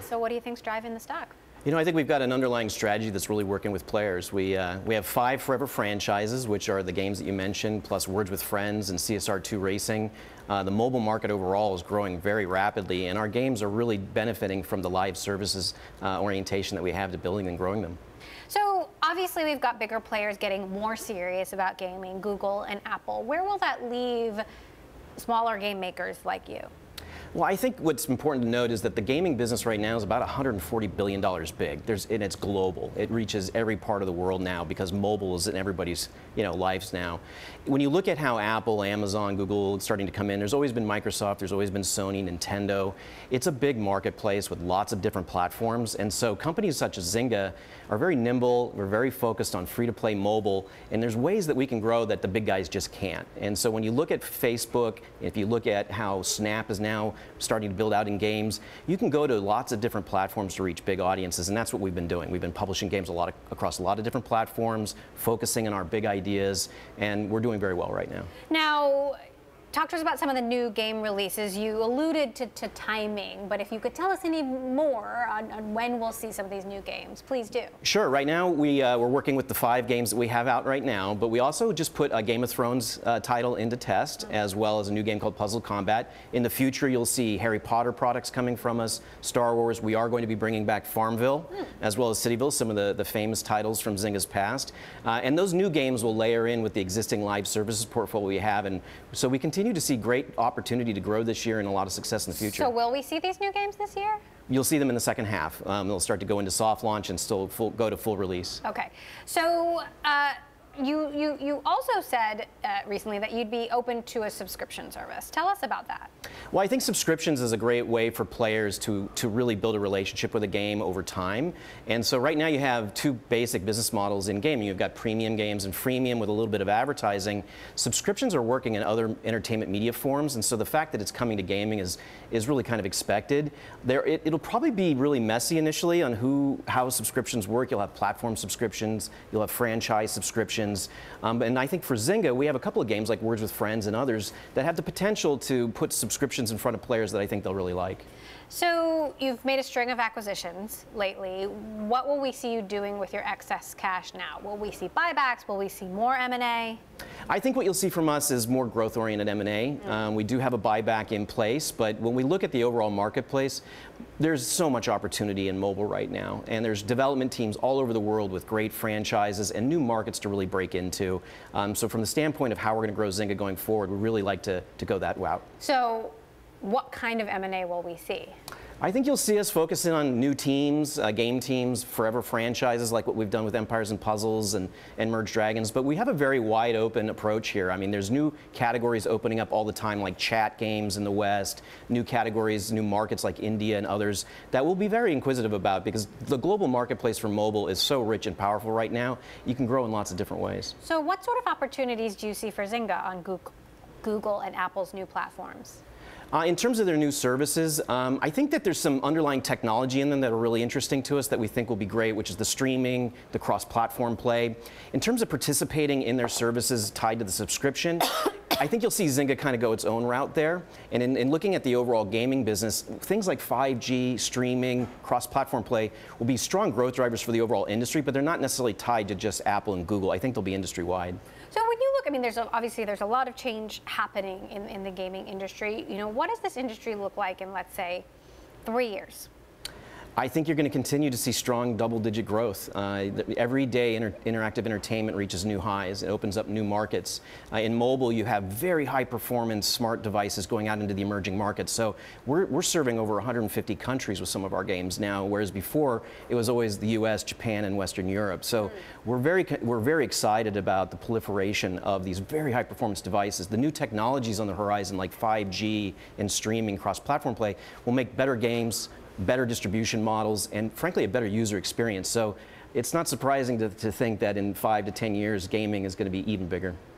So what do you think's driving the stock? You know, I think we've got an underlying strategy that's really working with players. We, uh, we have five forever franchises, which are the games that you mentioned, plus Words with Friends and CSR2 Racing. Uh, the mobile market overall is growing very rapidly, and our games are really benefiting from the live services uh, orientation that we have to building and growing them. So obviously we've got bigger players getting more serious about gaming, Google and Apple. Where will that leave smaller game makers like you? Well, I think what's important to note is that the gaming business right now is about $140 billion big. There's, and it's global. It reaches every part of the world now because mobile is in everybody's you know, lives now. When you look at how Apple, Amazon, Google starting to come in, there's always been Microsoft, there's always been Sony, Nintendo. It's a big marketplace with lots of different platforms. And so companies such as Zynga are very nimble, we're very focused on free-to-play mobile, and there's ways that we can grow that the big guys just can't. And so when you look at Facebook, if you look at how Snap is now starting to build out in games. You can go to lots of different platforms to reach big audiences, and that's what we've been doing. We've been publishing games a lot of, across a lot of different platforms, focusing on our big ideas, and we're doing very well right now. Now, talk to us about some of the new game releases. You alluded to, to timing, but if you could tell us any more on, on, when we'll see some of these new games, please do. Sure. Right now, we, uh, we're working with the five games that we have out right now, but we also just put a Game of Thrones uh, title into test, mm -hmm. as well as a new game called Puzzle Combat. In the future, you'll see Harry Potter products coming from us, Star Wars. We are going to be bringing back Farmville, mm. as well as Cityville, some of the, the famous titles from Zynga's past. Uh, and those new games will layer in with the existing live services portfolio we have, and so we continue continue to see great opportunity to grow this year and a lot of success in the future. So will we see these new games this year? You'll see them in the second half. Um, they'll start to go into soft launch and still full, go to full release. Okay. So. Uh, you, you, you also said uh, recently that you'd be open to a subscription service. Tell us about that. Well, I think subscriptions is a great way for players to, to really build a relationship with a game over time. And so right now you have two basic business models in gaming. You've got premium games and freemium with a little bit of advertising. Subscriptions are working in other entertainment media forms. And so the fact that it's coming to gaming is, is really kind of expected. There, it, it'll probably be really messy initially on who, how subscriptions work. You'll have platform subscriptions. You'll have franchise subscriptions options. Um, and I think for Zynga, we have a couple of games like Words with Friends and others that have the potential to put subscriptions in front of players that I think they'll really like. So you've made a string of acquisitions lately. What will we see you doing with your excess cash now? Will we see buybacks? Will we see more M&A? I think what you'll see from us is more growth-oriented M&A. Mm. Um, we do have a buyback in place, but when we look at the overall marketplace, there's so much opportunity in mobile right now, and there's development teams all over the world with great franchises and new markets to really break into. Um, so from the standpoint of how we're going to grow Zynga going forward, we really like to, to go that route. So what kind of M&A will we see? I think you'll see us focusing on new teams, uh, game teams, forever franchises like what we've done with Empires and Puzzles and, and Merge Dragons, but we have a very wide open approach here. I mean, there's new categories opening up all the time like chat games in the West, new categories, new markets like India and others that we'll be very inquisitive about because the global marketplace for mobile is so rich and powerful right now. You can grow in lots of different ways. So what sort of opportunities do you see for Zynga on Google and Apple's new platforms? Uh, in terms of their new services, um, I think that there's some underlying technology in them that are really interesting to us that we think will be great, which is the streaming, the cross-platform play. In terms of participating in their services tied to the subscription, I think you'll see Zynga kind of go its own route there. And in, in, looking at the overall gaming business, things like 5G, streaming, cross-platform play will be strong growth drivers for the overall industry, but they're not necessarily tied to just Apple and Google. I think they'll be industry-wide. So look, I mean, there's a, obviously there's a lot of change happening in, in the gaming industry. You know, what does this industry look like in, let's say, three years? I think you're going to continue to see strong double-digit growth. Uh, every day, inter interactive entertainment reaches new highs. It opens up new markets. Uh, in mobile, you have very high-performance smart devices going out into the emerging markets. So we're, we're serving over 150 countries with some of our games now, whereas before it was always the U.S., Japan, and Western Europe. So hmm. we're very we're very excited about the proliferation of these very high-performance devices. The new technologies on the horizon, like 5G and streaming, cross-platform play, will make better games better distribution models, and frankly, a better user experience. So it's not surprising to, to think that in five to 10 years, gaming is going to be even bigger.